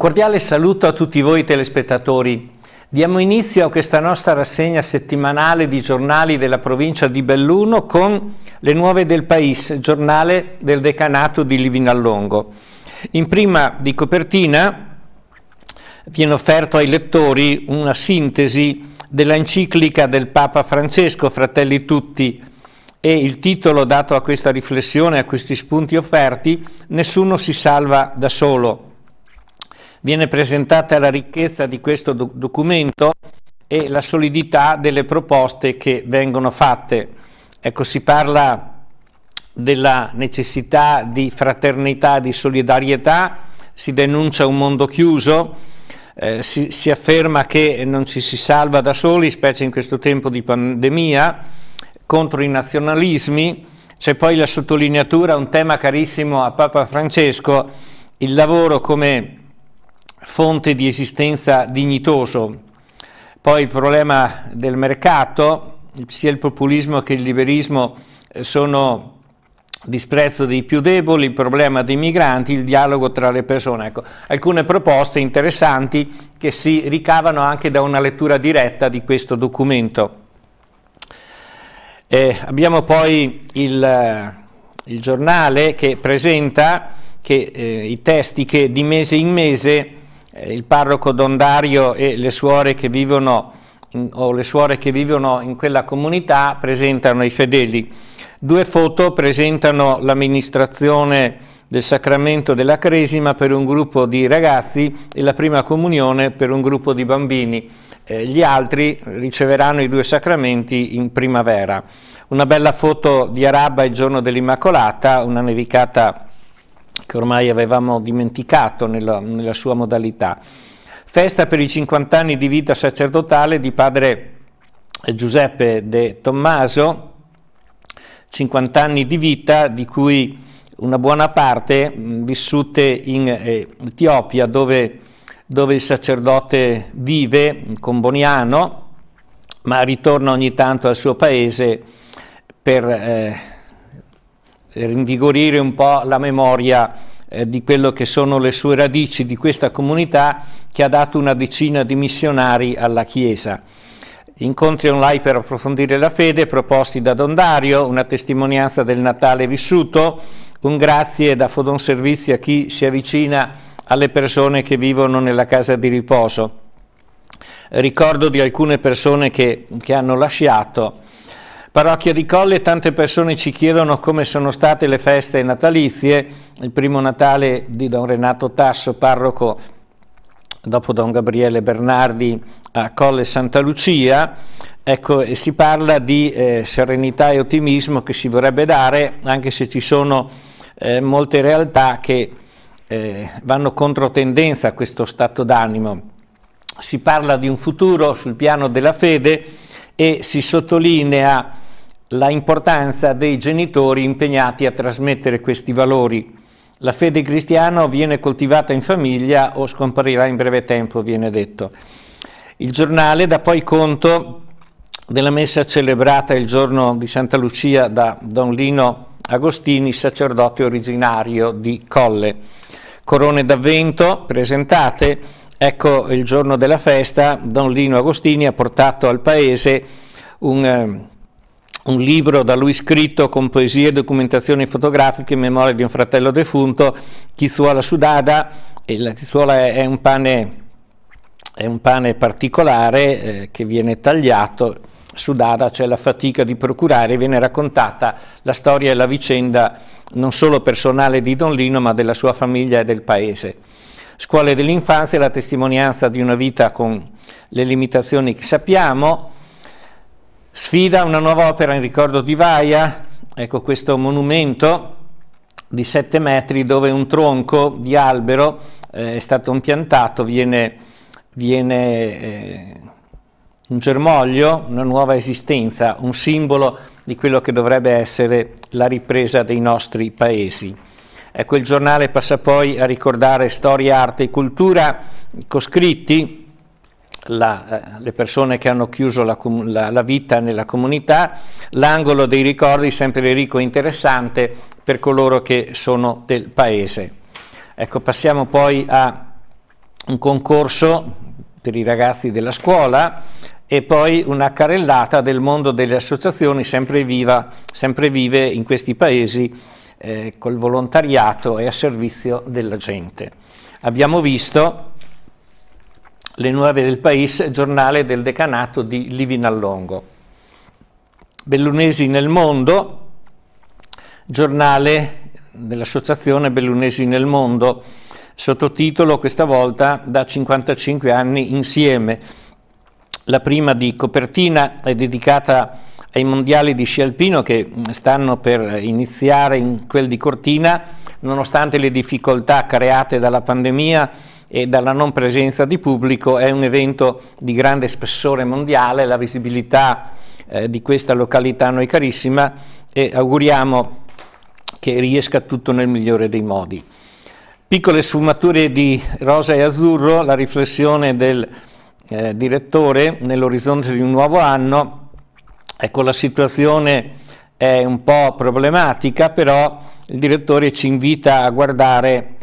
cordiale saluto a tutti voi telespettatori. Diamo inizio a questa nostra rassegna settimanale di giornali della provincia di Belluno con le nuove del Paese, giornale del decanato di Livinallongo. In prima di copertina viene offerto ai lettori una sintesi dell'enciclica del Papa Francesco, Fratelli Tutti, e il titolo dato a questa riflessione, a questi spunti offerti, Nessuno si salva da solo viene presentata la ricchezza di questo doc documento e la solidità delle proposte che vengono fatte. Ecco, si parla della necessità di fraternità, di solidarietà, si denuncia un mondo chiuso, eh, si, si, afferma che non ci si salva da soli, specie in questo tempo di pandemia, contro i nazionalismi, c'è poi la sottolineatura, un tema carissimo a Papa Francesco, il lavoro come fonte di esistenza dignitoso. Poi il problema del mercato, sia il populismo che il liberismo eh, sono disprezzo dei più deboli, il problema dei migranti, il dialogo tra le persone. Ecco, alcune proposte interessanti che si ricavano anche da una lettura diretta di questo documento. Eh, abbiamo poi il, il, giornale che presenta che, eh, i testi che di mese in mese eh, il parroco Dondario e le suore che vivono in, o le suore che vivono in quella comunità presentano i fedeli. Due foto presentano l'amministrazione del sacramento della Cresima per un gruppo di ragazzi e la prima comunione per un gruppo di bambini. Eh, gli altri riceveranno i due sacramenti in primavera. Una bella foto di Araba il giorno dell'Immacolata, una nevicata che ormai avevamo dimenticato nella, nella sua modalità. Festa per i 50 anni di vita sacerdotale di padre Giuseppe De Tommaso, 50 anni di vita di cui una buona parte vissute in eh, Etiopia dove, dove il sacerdote vive con Boniano ma ritorna ogni tanto al suo paese per eh, rinvigorire un po' la memoria eh, di quello che sono le sue radici di questa comunità che ha dato una decina di missionari alla Chiesa. Incontri online per approfondire la fede proposti da Don Dario, una testimonianza del Natale vissuto, un grazie da Fodon Servizi a chi si avvicina alle persone che vivono nella casa di riposo. Ricordo di alcune persone che, che hanno lasciato, Parrocchia di Colle, tante persone ci chiedono come sono state le feste natalizie, il primo Natale di Don Renato Tasso, parroco dopo Don Gabriele Bernardi a Colle Santa Lucia, ecco, si parla di eh, serenità e ottimismo che si vorrebbe dare, anche se ci sono eh, molte realtà che eh, vanno contro tendenza a questo stato d'animo. Si parla di un futuro sul piano della fede, e si sottolinea la importanza dei genitori impegnati a trasmettere questi valori. La fede cristiana viene coltivata in famiglia o scomparirà in breve tempo, viene detto. Il giornale dà poi conto della messa celebrata il giorno di Santa Lucia da Don Lino Agostini, sacerdote originario di Colle. Corone d'avvento presentate Ecco, il giorno della festa, Don Lino Agostini ha portato al paese un, eh, un libro da lui scritto con poesie, documentazioni fotografiche in memoria di un fratello defunto, Chizuola Sudada, e la chizuola è, un, pane, è un pane particolare eh, che viene tagliato, Sudada c'è cioè la fatica di procurare, viene raccontata la storia e la vicenda non solo personale di Don Lino ma della sua famiglia e del paese scuole dell'infanzia la testimonianza di una vita con le limitazioni che sappiamo, sfida una nuova opera in ricordo di Vaia, ecco questo monumento di 7 metri dove un tronco di albero eh, è stato impiantato, viene, viene eh, un germoglio, una nuova esistenza, un simbolo di quello che dovrebbe essere la ripresa dei nostri paesi. Ecco, il giornale passa poi a ricordare storia, arte e cultura, coscritti, la, eh, le persone che hanno chiuso la, la, la vita nella comunità, l'angolo dei ricordi sempre ricco e interessante per coloro che sono del paese. Ecco, passiamo poi a un concorso per i ragazzi della scuola e poi una carellata del mondo delle associazioni sempre, viva, sempre vive in questi paesi eh, col volontariato e a servizio della gente. Abbiamo visto le nuove del Paese, giornale del decanato di Livinallongo. Bellunesi nel mondo, giornale dell'associazione Bellunesi nel mondo, sottotitolo questa volta da 55 anni insieme. La prima di copertina è dedicata a ai mondiali di sci alpino che mm, stanno per iniziare in quel di Cortina, nonostante le difficoltà create dalla pandemia e dalla non presenza di pubblico, è un evento di grande spessore mondiale, la visibilità eh, di questa località a noi carissima e auguriamo che riesca tutto nel migliore dei modi. Piccole sfumature di rosa e azzurro, la riflessione del eh, direttore nell'orizzonte di un nuovo anno Ecco, la situazione è un po' problematica, però il direttore ci invita a guardare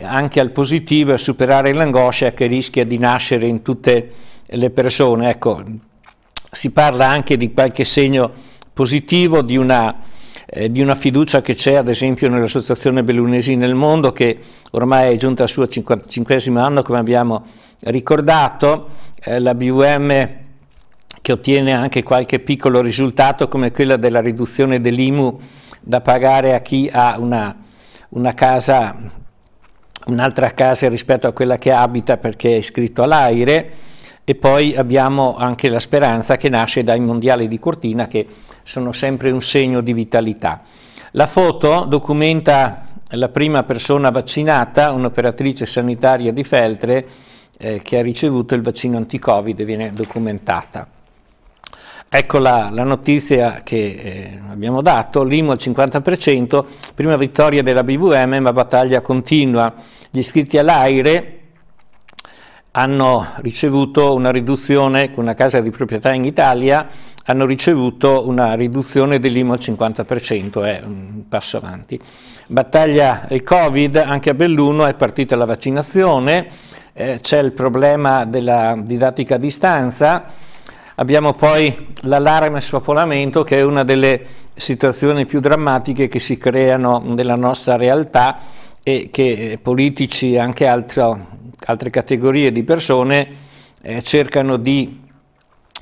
anche al positivo e a superare l'angoscia che rischia di nascere in tutte le persone. Ecco, si parla anche di qualche segno positivo, di una, eh, di una fiducia che c'è ad esempio nell'Associazione Bellunesi nel mondo che ormai è giunta al suo cinquantacinquesimo anno come abbiamo ricordato, eh, la BVM che ottiene anche qualche piccolo risultato come quella della riduzione dell'IMU da pagare a chi ha una, una casa, un'altra casa rispetto a quella che abita perché è iscritto all'AIRE e poi abbiamo anche la speranza che nasce dai mondiali di Cortina che sono sempre un segno di vitalità. La foto documenta la prima persona vaccinata, un'operatrice sanitaria di Feltre eh, che ha ricevuto il vaccino anticovid e viene documentata. Ecco la, la, notizia che eh, abbiamo dato, l'IMU al 50%, prima vittoria della BVM ma battaglia continua. Gli iscritti all'AIRE hanno ricevuto una riduzione, con una casa di proprietà in Italia, hanno ricevuto una riduzione dell'IMU al 50%, è un passo avanti. Battaglia il Covid, anche a Belluno è partita la vaccinazione, eh, c'è il problema della didattica a distanza, Abbiamo poi l'allarme spopolamento che è una delle situazioni più drammatiche che si creano nella nostra realtà e che politici e anche altro, altre categorie di persone eh, cercano di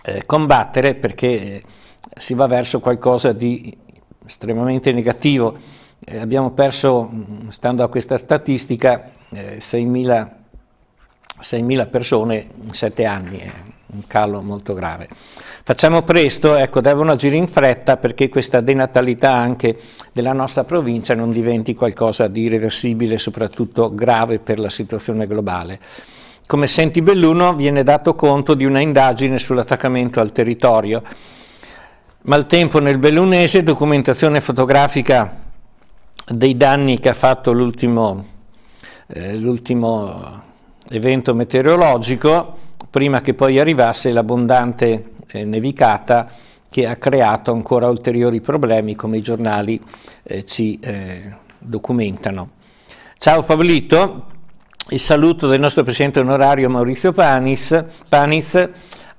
eh, combattere perché eh, si va verso qualcosa di estremamente negativo. Eh, abbiamo perso, mm, stando a questa statistica, 6.000 eh, persone in sette anni. Eh un calo molto grave. Facciamo presto, ecco, devono agire in fretta perché questa denatalità anche della nostra provincia non diventi qualcosa di irreversibile, soprattutto grave per la situazione globale. Come senti Belluno viene dato conto di una indagine sull'attaccamento al territorio. Maltempo nel Bellunese, documentazione fotografica dei danni che ha fatto l'ultimo eh, evento meteorologico, prima che poi arrivasse l'abbondante eh, nevicata che ha creato ancora ulteriori problemi come i giornali eh, ci eh, documentano. Ciao Pablito, il saluto del nostro Presidente onorario Maurizio Panis, Paniz a,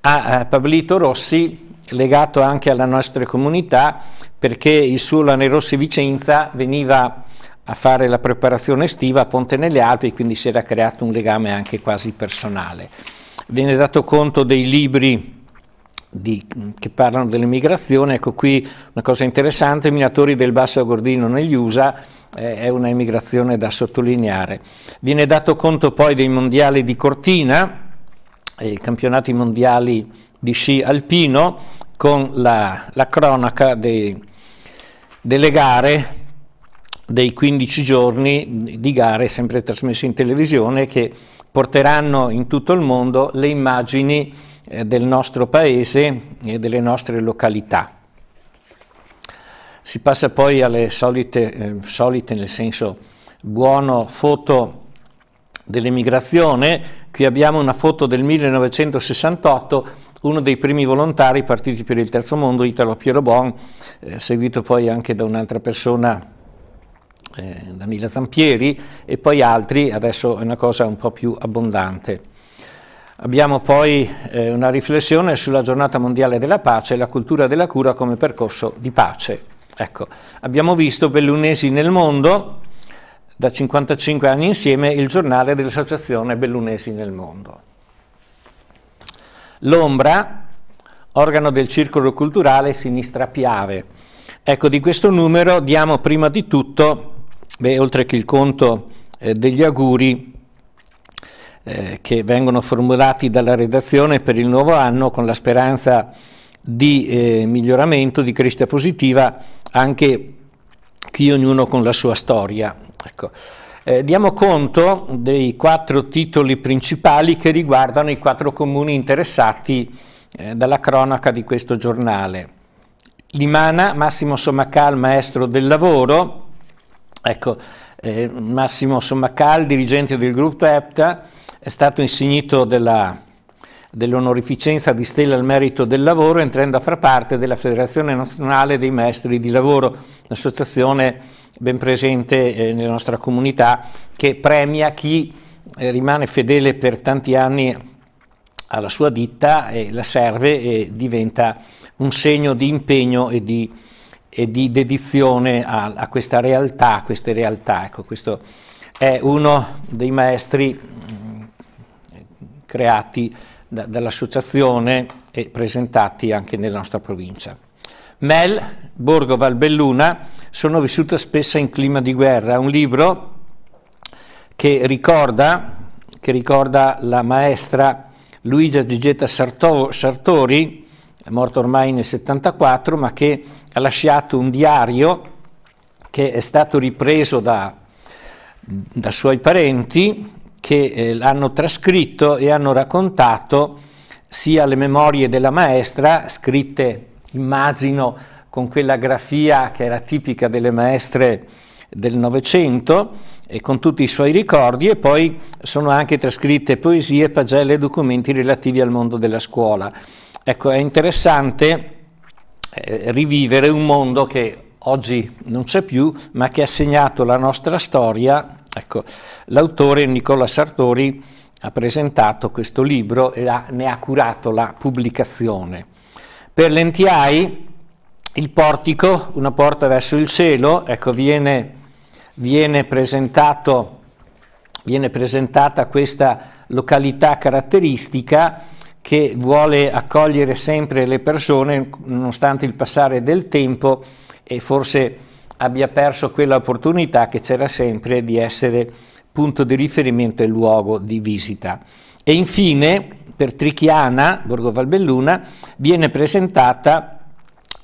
a Pablito Rossi legato anche alla nostra comunità perché il suo Lane Rossi Vicenza veniva a fare la preparazione estiva a Ponte nelle Alpi, quindi si era creato un legame anche quasi personale viene dato conto dei libri di, che parlano dell'immigrazione, ecco qui una cosa interessante, i minatori del basso Gordino negli USA eh, è una immigrazione da sottolineare. Viene dato conto poi dei mondiali di Cortina, eh, i campionati mondiali di sci alpino, con la, la cronaca dei, delle gare dei 15 giorni di gare sempre trasmesse in televisione che porteranno in tutto il mondo le immagini eh, del nostro paese e delle nostre località. Si passa poi alle solite, eh, solite nel senso buono, foto dell'emigrazione. Qui abbiamo una foto del 1968 uno dei primi volontari partiti per il terzo mondo, Italo Piero Bon, eh, seguito poi anche da un'altra persona eh, Danila Zampieri e poi altri, adesso è una cosa un po' più abbondante. Abbiamo poi eh, una riflessione sulla giornata mondiale della pace e la cultura della cura come percorso di pace. Ecco, abbiamo visto Bellunesi nel mondo, da 55 anni insieme, il giornale dell'Associazione Bellunesi nel mondo. L'Ombra, organo del circolo culturale Sinistra Piave. Ecco, di questo numero diamo prima di tutto Beh, oltre che il conto eh, degli auguri eh, che vengono formulati dalla redazione per il nuovo anno con la speranza di eh, miglioramento, di crescita positiva, anche chi ognuno con la sua storia. Ecco. Eh, diamo conto dei quattro titoli principali che riguardano i quattro comuni interessati eh, dalla cronaca di questo giornale. Limana, Massimo Sommacal, maestro del lavoro, Ecco, eh, Massimo Sommacal, dirigente del gruppo EPTA, è stato insignito dell'onorificenza di Stella al Merito del Lavoro entrando a far parte della Federazione Nazionale dei Maestri di Lavoro, un'associazione ben presente eh, nella nostra comunità che premia chi eh, rimane fedele per tanti anni alla sua ditta, e la serve e diventa un segno di impegno e di e di dedizione a, a questa realtà, a queste realtà. Ecco, questo è uno dei maestri mm, creati da, dall'associazione e presentati anche nella nostra provincia. Mel, Borgo Valbelluna, sono vissuta spesso in clima di guerra, è un libro che ricorda, che ricorda la maestra Luigia Gigetta Sartori, morta ormai nel 74, ma che ha lasciato un diario che è stato ripreso da, da suoi parenti che eh, l'hanno trascritto e hanno raccontato sia le memorie della maestra, scritte immagino con quella grafia che era tipica delle maestre del Novecento e con tutti i suoi ricordi e poi sono anche trascritte poesie, pagelle e documenti relativi al mondo della scuola. Ecco, è interessante eh, rivivere un mondo che oggi non c'è più, ma che ha segnato la nostra storia. Ecco, l'autore Nicola Sartori ha presentato questo libro e ha, ne ha curato la pubblicazione. Per l'NTI il portico, una porta verso il cielo, ecco, viene, viene, presentato, viene presentata questa località caratteristica che vuole accogliere sempre le persone nonostante il passare del tempo e forse abbia perso quella opportunità che c'era sempre di essere punto di riferimento e luogo di visita. E infine per Trichiana, Borgo Valbelluna, viene presentata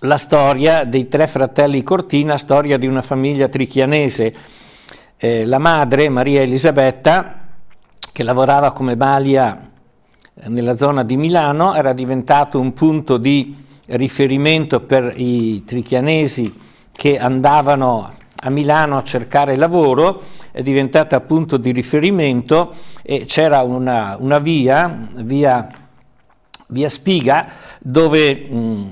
la storia dei tre fratelli Cortina, storia di una famiglia trichianese. Eh, la madre, Maria Elisabetta, che lavorava come balia nella zona di Milano, era diventato un punto di riferimento per i trichianesi che andavano a Milano a cercare lavoro, è diventata punto di riferimento e c'era una, una via, via, via, Spiga, dove mh,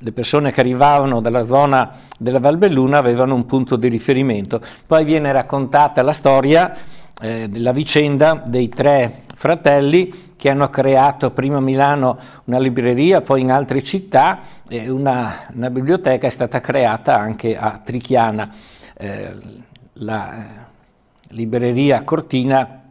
le persone che arrivavano dalla zona della Valbelluna avevano un punto di riferimento. Poi viene raccontata la storia eh, della vicenda dei tre fratelli che hanno creato prima a Milano una libreria, poi in altre città eh, una, una, biblioteca è stata creata anche a Trichiana. Eh, la eh, libreria Cortina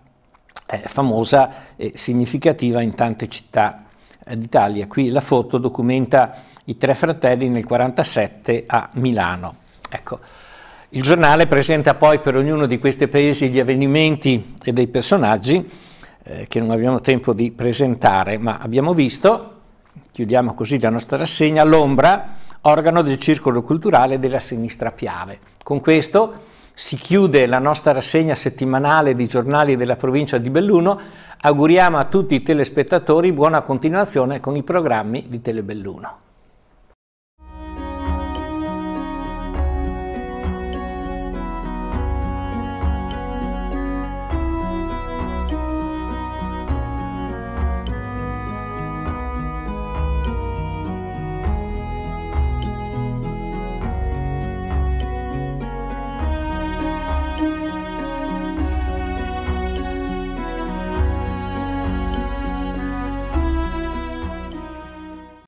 è famosa e significativa in tante città eh, d'Italia. Qui la foto documenta i tre fratelli nel 1947 a Milano. Ecco. Il giornale presenta poi per ognuno di questi paesi gli avvenimenti e dei personaggi eh, che non abbiamo tempo di presentare, ma abbiamo visto, chiudiamo così la nostra rassegna, l'ombra, organo del circolo culturale della sinistra Piave. Con questo si chiude la nostra rassegna settimanale di giornali della provincia di Belluno. Auguriamo a tutti i telespettatori buona continuazione con i programmi di Telebelluno.